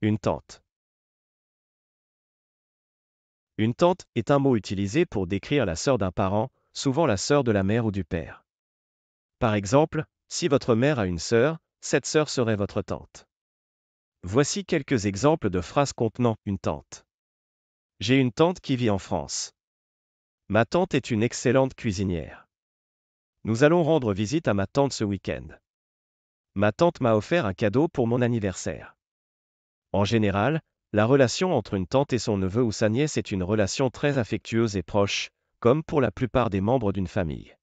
Une tante. Une tante est un mot utilisé pour décrire la sœur d'un parent, souvent la sœur de la mère ou du père. Par exemple, si votre mère a une sœur, cette sœur serait votre tante. Voici quelques exemples de phrases contenant une tante. J'ai une tante qui vit en France. Ma tante est une excellente cuisinière. Nous allons rendre visite à ma tante ce week-end. Ma tante m'a offert un cadeau pour mon anniversaire. En général, la relation entre une tante et son neveu ou sa nièce est une relation très affectueuse et proche, comme pour la plupart des membres d'une famille.